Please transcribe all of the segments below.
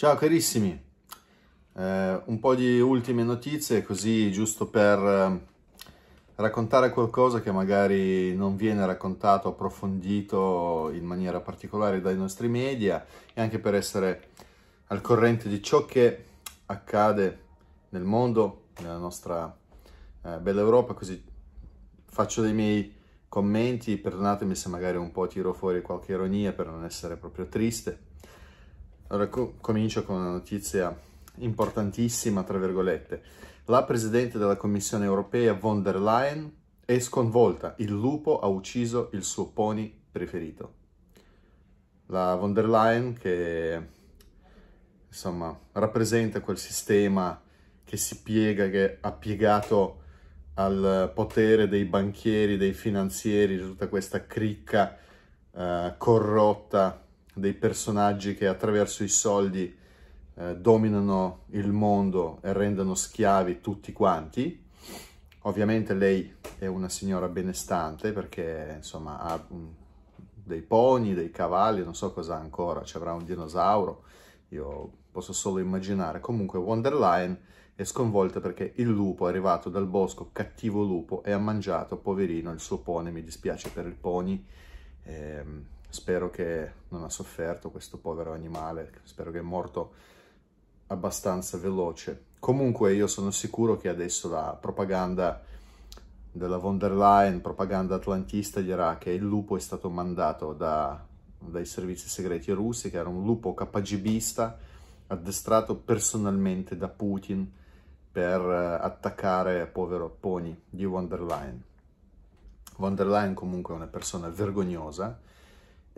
Ciao carissimi, eh, un po' di ultime notizie così giusto per eh, raccontare qualcosa che magari non viene raccontato, approfondito in maniera particolare dai nostri media e anche per essere al corrente di ciò che accade nel mondo, nella nostra eh, bella Europa, così faccio dei miei commenti, perdonatemi se magari un po' tiro fuori qualche ironia per non essere proprio triste allora, co comincio con una notizia importantissima, tra virgolette. La Presidente della Commissione europea, von der Leyen, è sconvolta. Il lupo ha ucciso il suo pony preferito. La von der Leyen, che insomma rappresenta quel sistema che si piega, che ha piegato al potere dei banchieri, dei finanzieri, di tutta questa cricca eh, corrotta dei personaggi che attraverso i soldi eh, dominano il mondo e rendono schiavi tutti quanti. Ovviamente lei è una signora benestante perché insomma ha mm, dei pony, dei cavalli, non so cosa ancora, ci avrà un dinosauro, io posso solo immaginare. Comunque Wonderline è sconvolta perché il lupo è arrivato dal bosco, cattivo lupo, e ha mangiato, poverino, il suo pony, mi dispiace per il pony, Eh, spero che non ha sofferto questo povero animale, spero che è morto abbastanza veloce. Comunque io sono sicuro che adesso la propaganda della von der Leyen, propaganda atlantista, dirà che il lupo è stato mandato da, dai servizi segreti russi, che era un lupo KGBista addestrato personalmente da Putin per eh, attaccare povero Pony di von der Leyen. Von der Leyen comunque è una persona vergognosa,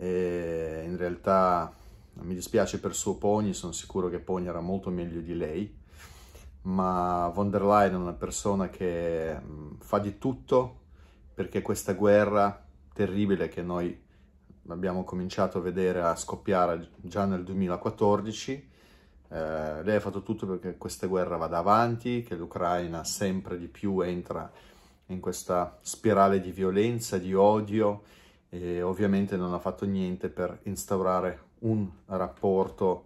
e in realtà mi dispiace per suo Pogni, sono sicuro che Pogni era molto meglio di lei, ma von der Leyen è una persona che fa di tutto perché questa guerra terribile che noi abbiamo cominciato a vedere a scoppiare già nel 2014, eh, lei ha fatto tutto perché questa guerra vada avanti, che l'Ucraina sempre di più entra in questa spirale di violenza, di odio, e ovviamente non ha fatto niente per instaurare un rapporto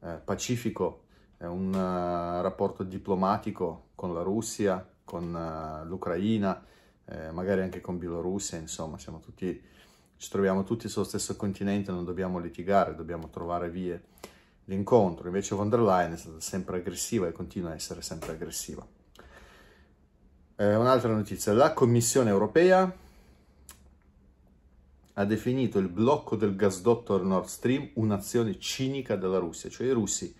eh, pacifico, eh, un uh, rapporto diplomatico con la Russia, con uh, l'Ucraina, eh, magari anche con Bielorussia, insomma, siamo tutti, ci troviamo tutti sullo stesso continente, non dobbiamo litigare, dobbiamo trovare vie di incontro. Invece von der Leyen è stata sempre aggressiva e continua a essere sempre aggressiva. Eh, un'altra notizia, la Commissione europea ha definito il blocco del gasdotto Nord Stream un'azione cinica della Russia, cioè i russi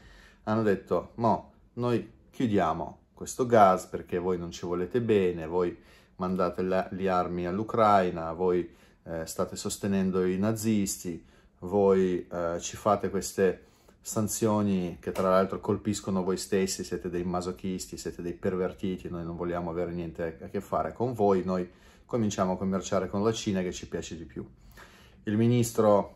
hanno detto no, noi chiudiamo questo gas perché voi non ci volete bene, voi mandate la, le armi all'Ucraina, voi eh, state sostenendo i nazisti, voi eh, ci fate queste sanzioni che tra l'altro colpiscono voi stessi, siete dei masochisti, siete dei pervertiti, noi non vogliamo avere niente a che fare con voi, noi cominciamo a commerciare con la Cina che ci piace di più il ministro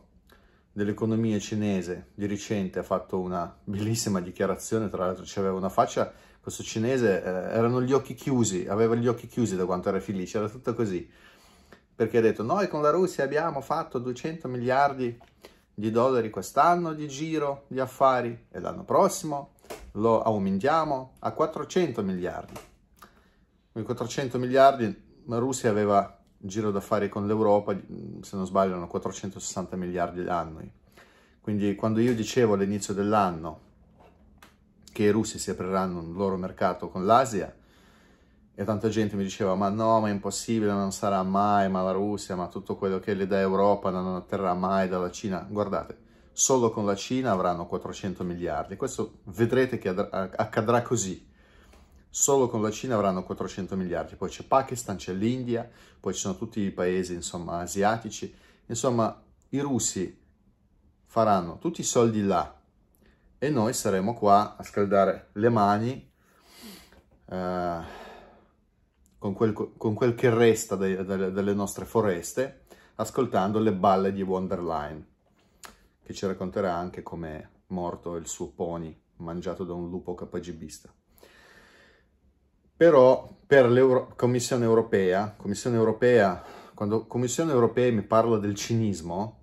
dell'economia cinese di recente ha fatto una bellissima dichiarazione, tra l'altro ci aveva una faccia, questo cinese eh, erano gli occhi chiusi, aveva gli occhi chiusi da quanto era felice, era tutto così, perché ha detto noi con la Russia abbiamo fatto 200 miliardi di dollari quest'anno di giro di affari e l'anno prossimo lo aumentiamo a 400 miliardi. Con 400 miliardi la Russia aveva giro d'affari con l'Europa, mm, se non sbaglio, erano 460 miliardi annui. Quindi quando io dicevo all'inizio dell'anno che i russi si apriranno un loro mercato con l'Asia, e tanta gente mi diceva ma no, ma è impossibile, non sarà mai, ma la Russia, ma tutto quello che le dà Europa non otterrà mai dalla Cina. Guardate, solo con la Cina avranno 400 miliardi. Questo vedrete che accadrà così solo con la Cina avranno 400 miliardi, poi c'è Pakistan, c'è l'India, poi ci sono tutti i paesi insomma, asiatici, insomma i russi faranno tutti i soldi là e noi saremo qua a scaldare le mani eh, con, quel, con, quel, che resta dei, delle, delle nostre foreste ascoltando le balle di Wonderline che ci racconterà anche come è morto il suo pony mangiato da un lupo capagibista però per la Commissione europea, Commissione europea, quando Commissione europea mi parla del cinismo,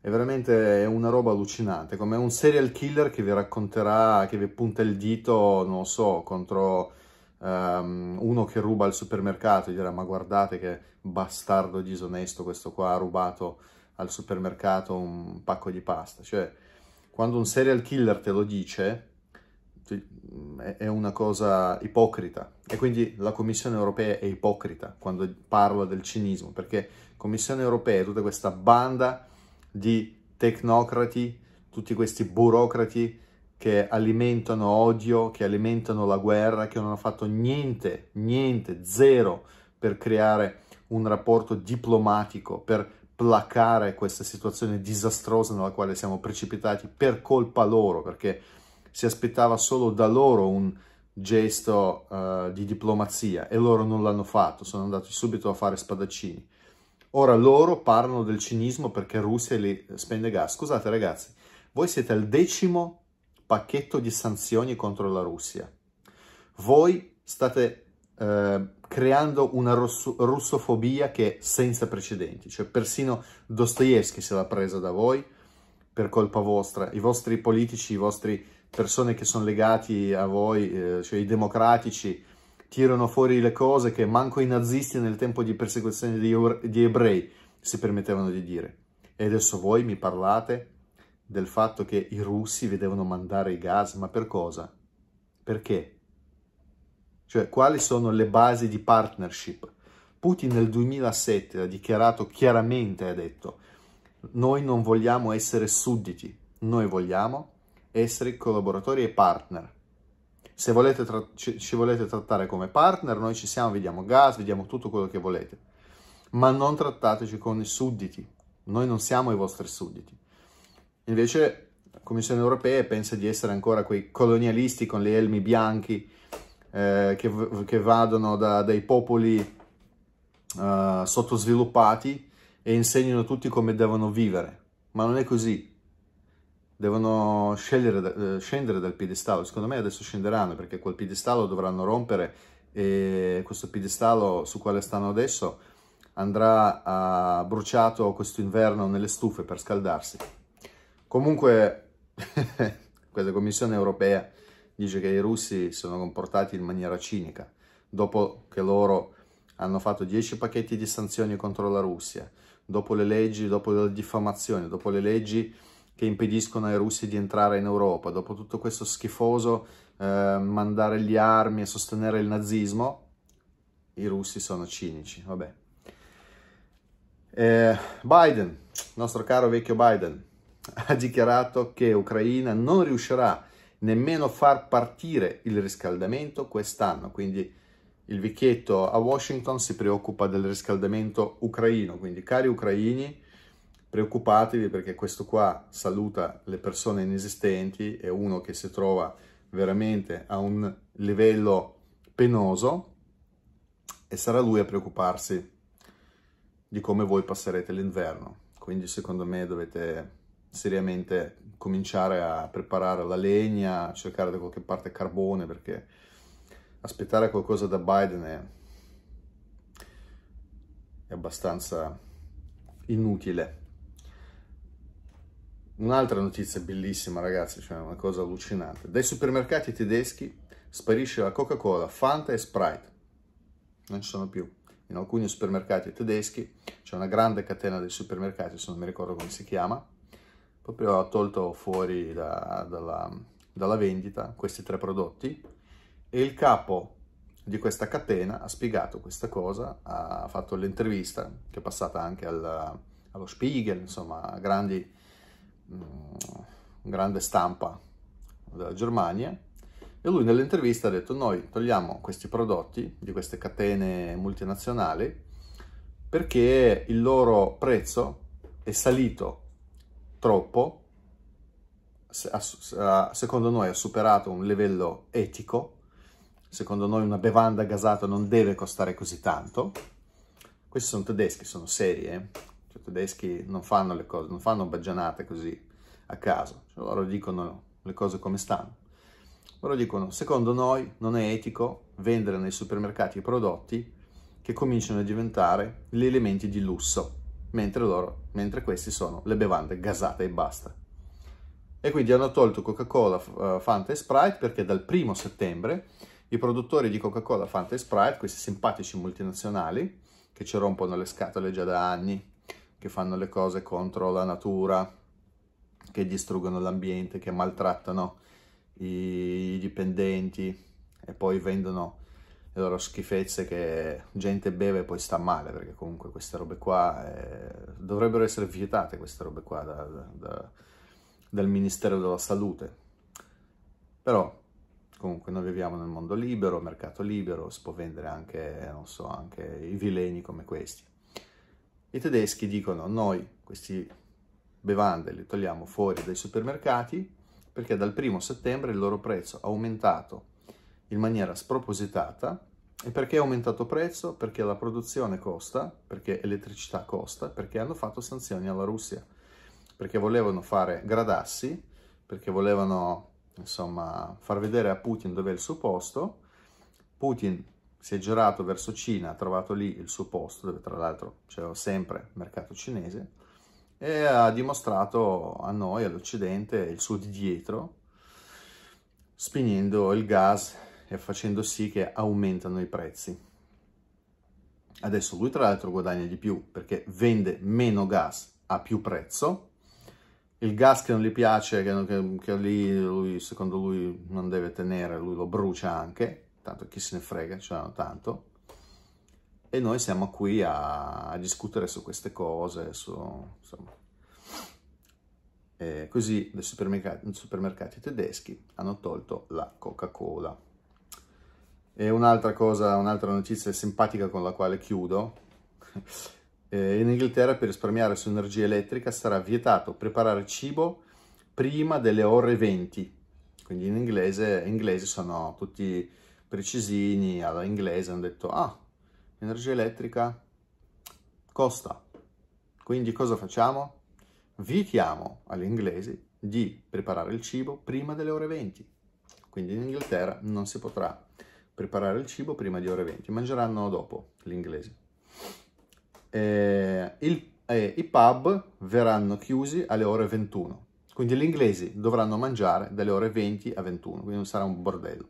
è veramente una roba allucinante, come un serial killer che vi racconterà, che vi punta il dito, non so, contro um, uno che ruba al supermercato, e dirà ma guardate che bastardo disonesto questo qua ha rubato al supermercato un pacco di pasta, cioè quando un serial killer te lo dice Mm, è una cosa ipocrita e quindi la Commissione europea è ipocrita quando parla del cinismo, perché Commissione europea è tutta questa banda di tecnocrati, tutti questi burocrati che alimentano odio, che alimentano la guerra, che non hanno fatto niente, niente, zero per creare un rapporto diplomatico, per placare questa situazione disastrosa nella quale siamo precipitati per colpa loro, perché si aspettava solo da loro un gesto uh, di diplomazia e loro non l'hanno fatto, sono andati subito a fare spadaccini. Ora loro parlano del cinismo perché Russia li spende gas. Scusate ragazzi, voi siete al decimo pacchetto di sanzioni contro la Russia. Voi state eh, creando una russofobia che è senza precedenti, cioè persino Dostoevsky se l'ha presa da voi per colpa vostra, i vostri politici, i vostri persone che sono legati a voi, eh, cioè i democratici, tirano fuori le cose che manco i nazisti nel tempo di persecuzione di ebrei si permettevano di dire. E adesso voi mi parlate del fatto che i russi vi devono mandare i gas, ma per cosa? Perché? Cioè, quali sono le basi di partnership? Putin nel 2007 ha dichiarato chiaramente, ha detto, noi non vogliamo essere sudditi, noi vogliamo essere collaboratori e partner. Se volete tra- ci, ci volete trattare come partner, noi ci siamo, vi diamo gas, vi diamo tutto quello che volete, ma non trattateci con i sudditi, noi non siamo i vostri sudditi. Invece la Commissione europea pensa di essere ancora quei colonialisti con gli elmi bianchi eh, che, che, vadano da, dai popoli eh, sottosviluppati e insegnano tutti come devono vivere, ma non è così devono scegliere, eh, scendere dal piedistallo. Secondo me adesso scenderanno perché quel piedistallo dovranno rompere e questo piedistallo su quale stanno adesso andrà a bruciato inverno nelle stufe per scaldarsi. Comunque questa Commissione europea dice che i russi sono comportati in maniera cinica dopo che loro hanno fatto 10 pacchetti di sanzioni contro la Russia, dopo le leggi, dopo la diffamazione, dopo le leggi che impediscono ai russi di entrare in Europa, dopo tutto questo schifoso eh, mandare gli armi e sostenere il nazismo, i russi sono cinici, vabbè. Eh, Biden, nostro caro vecchio Biden, ha dichiarato che Ucraina non riuscirà nemmeno a far partire il riscaldamento quest'anno, quindi il vecchietto a Washington si preoccupa del riscaldamento ucraino, quindi cari ucraini, preoccupatevi perché questo qua saluta le persone inesistenti, è uno che si trova veramente a un livello penoso e sarà lui a preoccuparsi di come voi passerete l'inverno. Quindi secondo me dovete seriamente cominciare a preparare la legna, cercare da qualche parte carbone perché aspettare qualcosa da Biden è, è abbastanza inutile. Un'altra notizia bellissima, ragazzi, cioè una cosa allucinante. Dai supermercati tedeschi sparisce la Coca-Cola, Fanta e Sprite. Non ci sono più. In alcuni supermercati tedeschi c'è una grande catena di supermercati, se non mi ricordo come si chiama, proprio ha tolto fuori da, dalla, dalla vendita questi tre prodotti e il capo di questa catena ha spiegato questa cosa, ha fatto l'intervista che è passata anche al, allo Spiegel, insomma, a grandi Mm, grande stampa della Germania e lui nell'intervista ha detto noi togliamo questi prodotti di queste catene multinazionali perché il loro prezzo è salito troppo, secondo noi ha superato un livello etico, secondo noi una bevanda gasata non deve costare così tanto, questi sono tedeschi, sono serie, eh cioè, i tedeschi non fanno le cose, non fanno baggianate così a caso, cioè, loro dicono le cose come stanno. Loro dicono, secondo noi non è etico vendere nei supermercati i prodotti che cominciano a diventare gli elementi di lusso, mentre, loro, mentre questi sono le bevande gasate e basta. E quindi hanno tolto Coca-Cola, eh, Fanta e Sprite perché dal primo settembre i produttori di Coca-Cola, Fanta e Sprite, questi simpatici multinazionali che ci rompono le scatole già da anni che fanno le cose contro la natura, che distruggono l'ambiente, che maltrattano i dipendenti e poi vendono le loro schifezze che gente beve e poi sta male, perché comunque queste robe qua eh, dovrebbero essere vietate, queste robe qua da, da, dal Ministero della Salute. Però comunque noi viviamo nel mondo libero, mercato libero, si può vendere anche, so, anche i vileni come questi. I tedeschi dicono noi queste bevande le togliamo fuori dai supermercati perché dal primo settembre il loro prezzo è aumentato in maniera spropositata e perché è aumentato prezzo? Perché la produzione costa, perché elettricità costa, perché hanno fatto sanzioni alla Russia, perché volevano fare gradassi, perché volevano insomma far vedere a Putin dov'è il suo posto. Putin si è girato verso Cina, ha trovato lì il suo posto, dove tra l'altro c'era sempre mercato cinese, e ha dimostrato a noi, all'Occidente, il suo di dietro, spingendo il gas e facendo sì che aumentano i prezzi. Adesso lui tra l'altro guadagna di più perché vende meno gas a più prezzo, il gas che non gli piace, che, che, che lì lui, secondo lui non deve tenere, lui lo brucia anche, tanto chi se ne frega, ce l'hanno tanto, e noi siamo qui a, a discutere su queste cose, su, insomma. E così i supermercati, supermercati tedeschi hanno tolto la Coca-Cola. E un'altra cosa, un'altra notizia simpatica con la quale chiudo, in Inghilterra per risparmiare su energia elettrica sarà vietato preparare cibo prima delle ore 20, quindi in inglese, in inglese sono tutti precisini all'inglese hanno detto ah, l'energia elettrica costa, quindi cosa facciamo? Vietiamo agli inglesi di preparare il cibo prima delle ore 20, quindi in Inghilterra non si potrà preparare il cibo prima di ore 20, mangeranno dopo gli inglesi. Eh, il, eh, I pub verranno chiusi alle ore 21, quindi gli inglesi dovranno mangiare dalle ore 20 a 21, quindi non sarà un bordello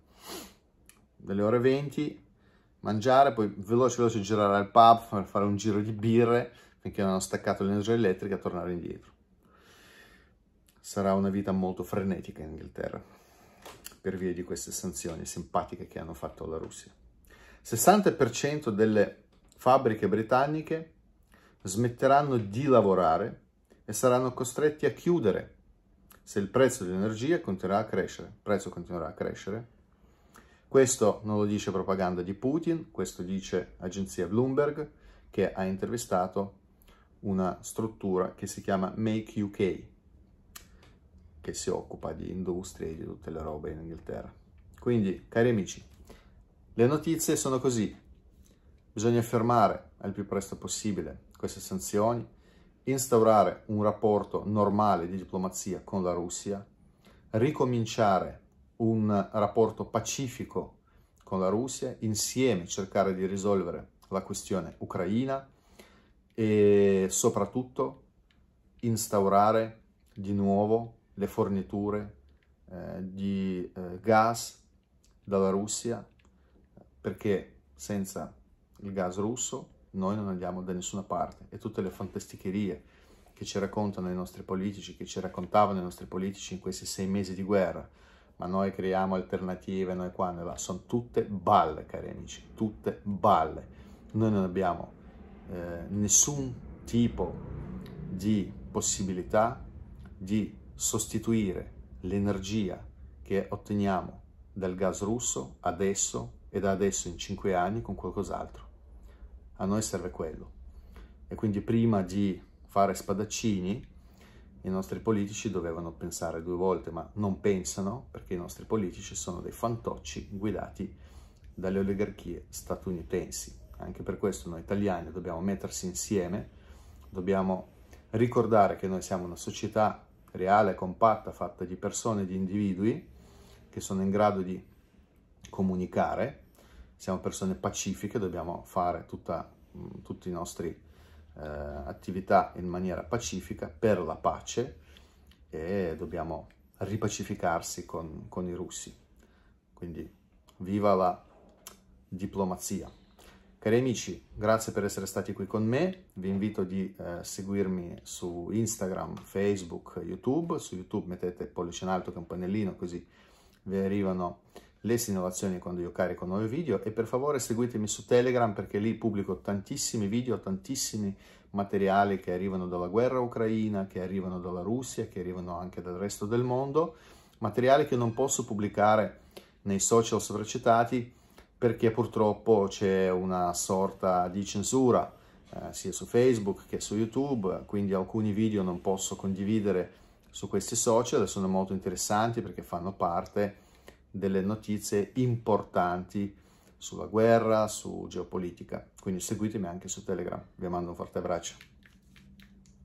delle ore 20, mangiare, poi veloce veloce girare al pub, fare un giro di birre, finché non hanno staccato l'energia elettrica, tornare indietro. Sarà una vita molto frenetica in Inghilterra, per via di queste sanzioni simpatiche che hanno fatto la Russia. 60% delle fabbriche britanniche smetteranno di lavorare e saranno costretti a chiudere se il prezzo dell'energia continuerà a crescere. Il prezzo continuerà a crescere questo non lo dice propaganda di Putin, questo dice agenzia Bloomberg che ha intervistato una struttura che si chiama Make UK, che si occupa di industrie e di tutte le robe in Inghilterra. Quindi, cari amici, le notizie sono così. Bisogna fermare al più presto possibile queste sanzioni, instaurare un rapporto normale di diplomazia con la Russia, ricominciare un rapporto pacifico con la Russia, insieme cercare di risolvere la questione ucraina e soprattutto instaurare di nuovo le forniture eh, di eh, gas dalla Russia perché senza il gas russo noi non andiamo da nessuna parte e tutte le fantasticherie che ci raccontano i nostri politici, che ci raccontavano i nostri politici in questi sei mesi di guerra, ma noi creiamo alternative, noi qua, noi là, sono tutte balle, cari amici, tutte balle. Noi non abbiamo eh, nessun tipo di possibilità di sostituire l'energia che otteniamo dal gas russo adesso e da adesso in cinque anni con qualcos'altro. A noi serve quello. E quindi prima di fare spadaccini, i nostri politici dovevano pensare due volte, ma non pensano perché i nostri politici sono dei fantocci guidati dalle oligarchie statunitensi. Anche per questo noi italiani dobbiamo mettersi insieme, dobbiamo ricordare che noi siamo una società reale, compatta, fatta di persone, di individui che sono in grado di comunicare, siamo persone pacifiche, dobbiamo fare tutta, mm, tutti i nostri eh, attività in maniera pacifica per la pace e dobbiamo ripacificarsi con, con i russi. Quindi viva la diplomazia! Cari amici, grazie per essere stati qui con me, vi invito di eh, seguirmi su Instagram, Facebook, YouTube, su YouTube mettete pollice in alto, campanellino, così vi arrivano le segnalazioni quando io carico nuovi video e per favore seguitemi su Telegram perché lì pubblico tantissimi video, tantissimi materiali che arrivano dalla guerra ucraina, che arrivano dalla Russia, che arrivano anche dal resto del mondo, materiali che non posso pubblicare nei social sovracitati perché purtroppo c'è una sorta di censura eh, sia su Facebook che su YouTube, quindi alcuni video non posso condividere su questi social, sono molto interessanti perché fanno parte delle notizie importanti sulla guerra, su geopolitica. Quindi seguitemi anche su Telegram. Vi mando un forte abbraccio.